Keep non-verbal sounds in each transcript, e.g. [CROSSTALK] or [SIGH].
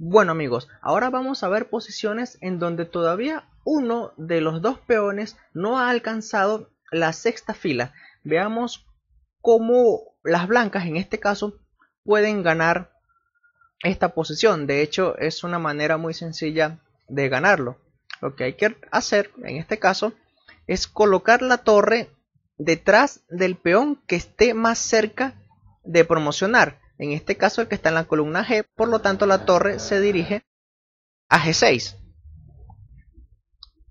Bueno amigos, ahora vamos a ver posiciones en donde todavía uno de los dos peones no ha alcanzado la sexta fila. Veamos cómo las blancas en este caso pueden ganar esta posición. De hecho es una manera muy sencilla de ganarlo. Lo que hay que hacer en este caso es colocar la torre detrás del peón que esté más cerca de promocionar en este caso el que está en la columna G, por lo tanto la torre se dirige a G6.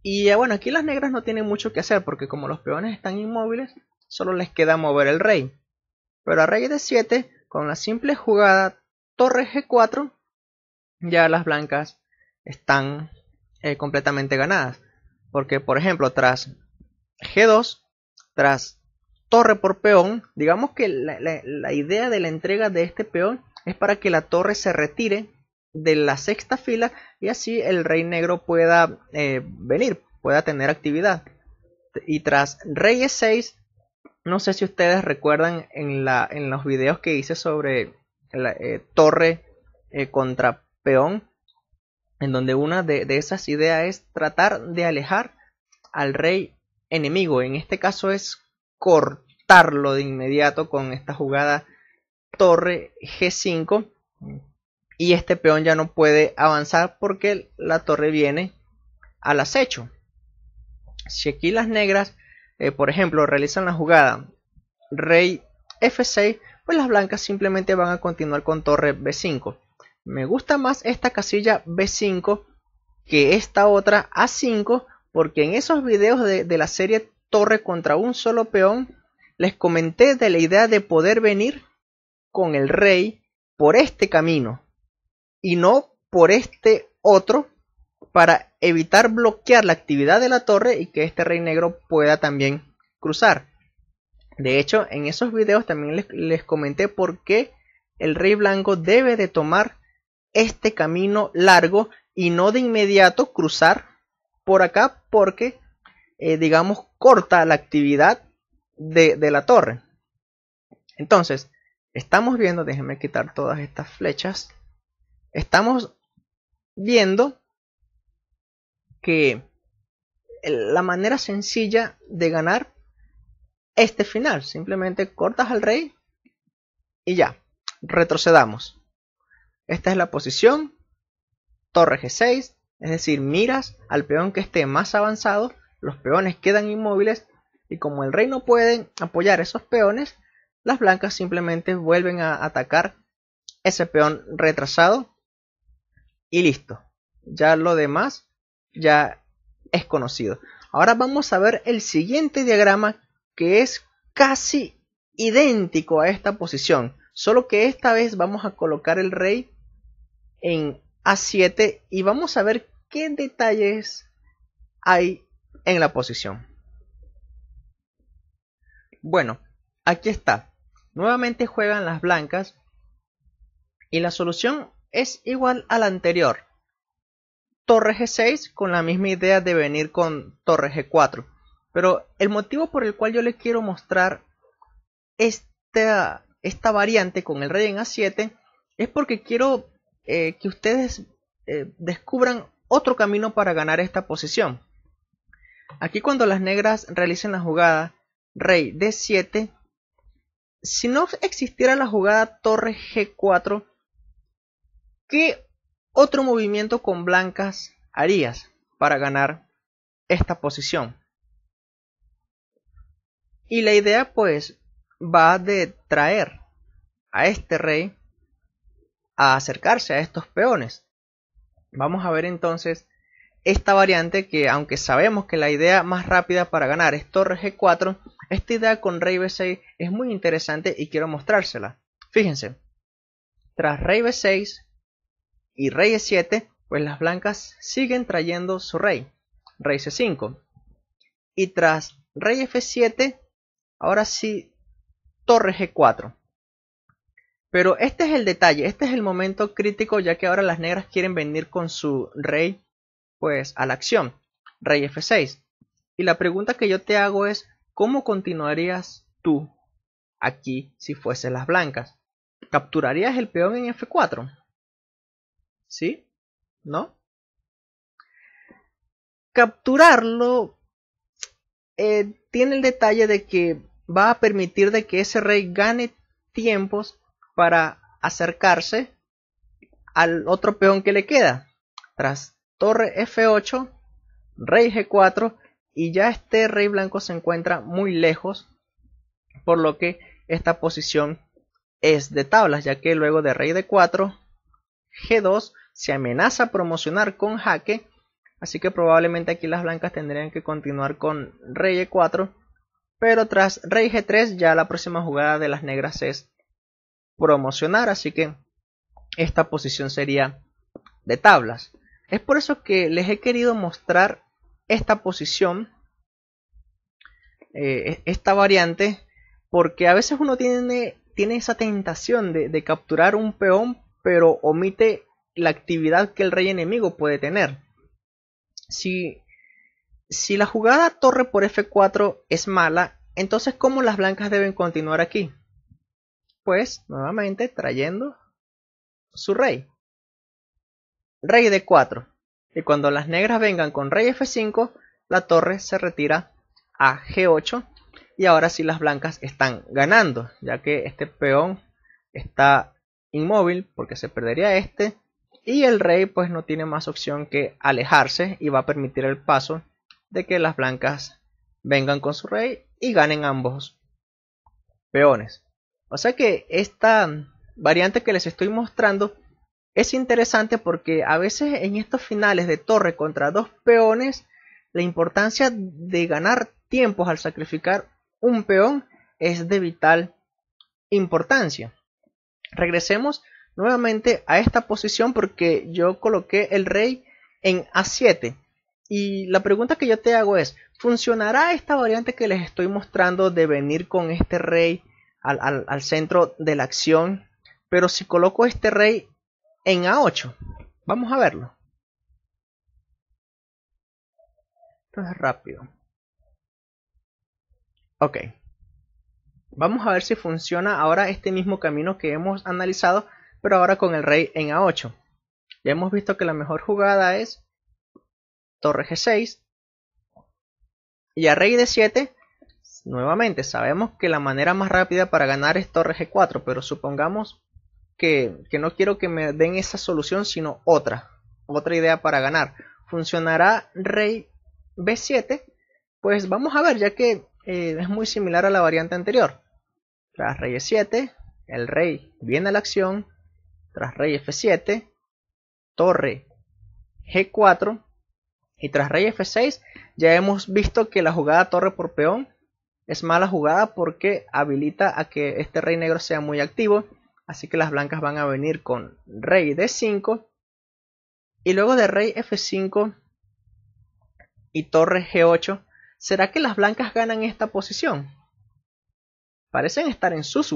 Y bueno, aquí las negras no tienen mucho que hacer porque como los peones están inmóviles, solo les queda mover el rey. Pero a rey de 7, con la simple jugada torre G4, ya las blancas están eh, completamente ganadas. Porque por ejemplo, tras G2, tras torre por peón, digamos que la, idea de la entrega de este peón es para que la torre se retire de la sexta fila y así el rey negro pueda eh, venir, pueda tener actividad. Y tras reyes 6, no sé si ustedes recuerdan en, los videos que hice sobre la eh, torre eh, contra peón, en donde una de, de esas ideas es tratar de alejar al rey enemigo. En este caso es cortarlo de inmediato con esta jugada torre G5 y este peón ya no puede avanzar porque la torre viene al acecho. Si aquí las negras, eh, por ejemplo, realizan la jugada rey F6, pues las blancas simplemente van a continuar con torre B5. Me gusta más esta casilla B5 que esta otra A5 porque en esos videos de, de la serie torre contra un solo peón, les comenté de la idea de poder venir con el rey por este camino y no por este otro para evitar bloquear la actividad de la torre y que este rey negro pueda también cruzar. De hecho, en esos videos también les, comenté por qué el rey blanco debe de tomar este camino largo y no de inmediato cruzar por acá porque eh, digamos corta la actividad de, la torre. Entonces, estamos viendo, déjenme quitar todas estas flechas, estamos viendo que la manera sencilla de ganar este final, simplemente cortas al rey y ya, retrocedamos. Esta es la posición, torre G6, es decir, miras al peón que esté más avanzado los peones quedan inmóviles y como el rey no puede apoyar esos peones, las blancas simplemente vuelven a atacar ese peón retrasado y listo. Ya lo demás ya es conocido. Ahora vamos a ver el siguiente diagrama que es casi idéntico a esta posición, solo que esta vez vamos a colocar el rey en A7 y vamos a ver qué detalles hay en la posición. Bueno, aquí está. Nuevamente juegan las blancas y la solución es igual a la anterior. Torre G6 con la misma idea de venir con Torre G4. Pero el motivo por el cual yo les quiero mostrar esta, esta variante con el rey en A7 es porque quiero eh, que ustedes eh, descubran otro camino para ganar esta posición. Aquí cuando las negras realicen la jugada rey d7, si no existiera la jugada torre g4, ¿qué otro movimiento con blancas harías para ganar esta posición? Y la idea pues va de traer a este rey a acercarse a estos peones. Vamos a ver entonces esta variante que aunque sabemos que la idea más rápida para ganar es torre g4, esta idea con rey b6 es muy interesante y quiero mostrársela. Fíjense, tras rey b6 y rey e7, pues las blancas siguen trayendo su rey, rey c5. Y tras rey f7, ahora sí, torre g4. Pero este es el detalle, este es el momento crítico ya que ahora las negras quieren venir con su rey pues a la acción, rey f6. Y la pregunta que yo te hago es, ¿cómo continuarías tú aquí si fuese las blancas? ¿Capturarías el peón en f4? ¿Sí? ¿No? Capturarlo eh, tiene el detalle de que va a permitir de que ese rey gane tiempos para acercarse al otro peón que le queda. Tras torre f8, rey g4 y ya este rey blanco se encuentra muy lejos, por lo que esta posición es de tablas, ya que luego de rey d4, g2 se amenaza a promocionar con jaque, así que probablemente aquí las blancas tendrían que continuar con rey e4, pero tras rey g3 ya la próxima jugada de las negras es promocionar, así que esta posición sería de tablas. Es por eso que les he querido mostrar esta posición, eh, e-, esta variante, porque a veces uno tiene, tiene esa tentación de, capturar un peón, pero omite la actividad que el rey enemigo puede tener. Si, si la jugada torre por f4 es mala, entonces ¿cómo las blancas deben continuar aquí? Pues nuevamente trayendo su rey rey d4 y cuando las negras vengan con rey f5 la torre se retira a g8 y ahora sí las blancas están ganando ya que este peón está inmóvil porque se perdería este y el rey pues no tiene más opción que alejarse y va a permitir el paso de que las blancas vengan con su rey y ganen ambos peones o sea que esta variante que les estoy mostrando es interesante porque a veces en estos finales de torre contra dos peones, la importancia de ganar tiempos al sacrificar un peón es de vital importancia. Regresemos nuevamente a esta posición porque yo coloqué el rey en A7. Y la pregunta que yo te hago es, ¿funcionará esta variante que les estoy mostrando de venir con este rey al, al centro de la acción? Pero si coloco este rey en A8. Vamos a verlo. es rápido. Ok. Vamos a ver si funciona ahora este mismo camino que hemos analizado, pero ahora con el rey en A8. Ya hemos visto que la mejor jugada es torre G6 y a rey D7. Nuevamente, sabemos que la manera más rápida para ganar es torre G4, pero supongamos que, no quiero que me den esa solución, sino otra, otra idea para ganar. ¿Funcionará rey b7? Pues vamos a ver, ya que eh, es muy similar a la variante anterior. Tras rey e7, el rey viene a la acción, tras rey f7, torre g4 y tras rey f6 ya hemos visto que la jugada torre por peón es mala jugada porque habilita a que este rey negro sea muy activo Así que las blancas van a venir con rey d5. Y luego de rey f5 y torre g8. ¿Será que las blancas ganan esta posición? Parecen estar en sus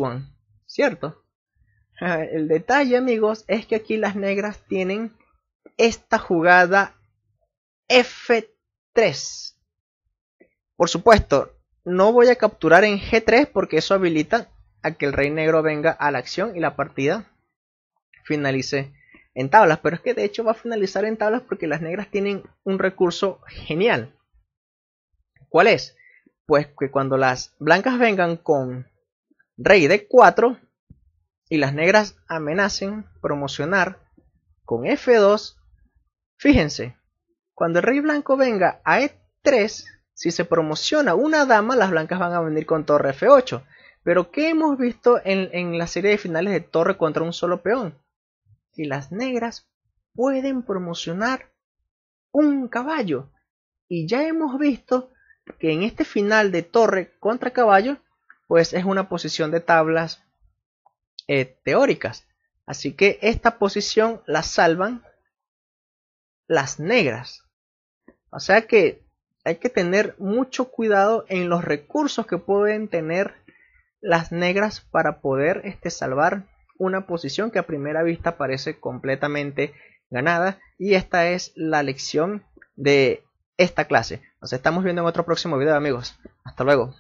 ¿cierto? [LAUGHS] El detalle, amigos, es que aquí las negras tienen esta jugada F3. Por supuesto, no voy a capturar en G3 porque eso habilita a que el rey negro venga a la acción y la partida finalice en tablas. Pero es que de hecho va a finalizar en tablas porque las negras tienen un recurso genial. ¿Cuál es? Pues que cuando las blancas vengan con rey de 4 y las negras amenacen promocionar con F2, fíjense, cuando el rey blanco venga a E3, si se promociona una dama, las blancas van a venir con torre F8. Pero ¿qué hemos visto en, la serie de finales de torre contra un solo peón? Que las negras pueden promocionar un caballo. Y ya hemos visto que en este final de torre contra caballo, pues es una posición de tablas eh, teóricas. Así que esta posición la salvan las negras. O sea que hay que tener mucho cuidado en los recursos que pueden tener las negras para poder este, salvar una posición que a primera vista parece completamente ganada y esta es la lección de esta clase. Nos estamos viendo en otro próximo video amigos. Hasta luego.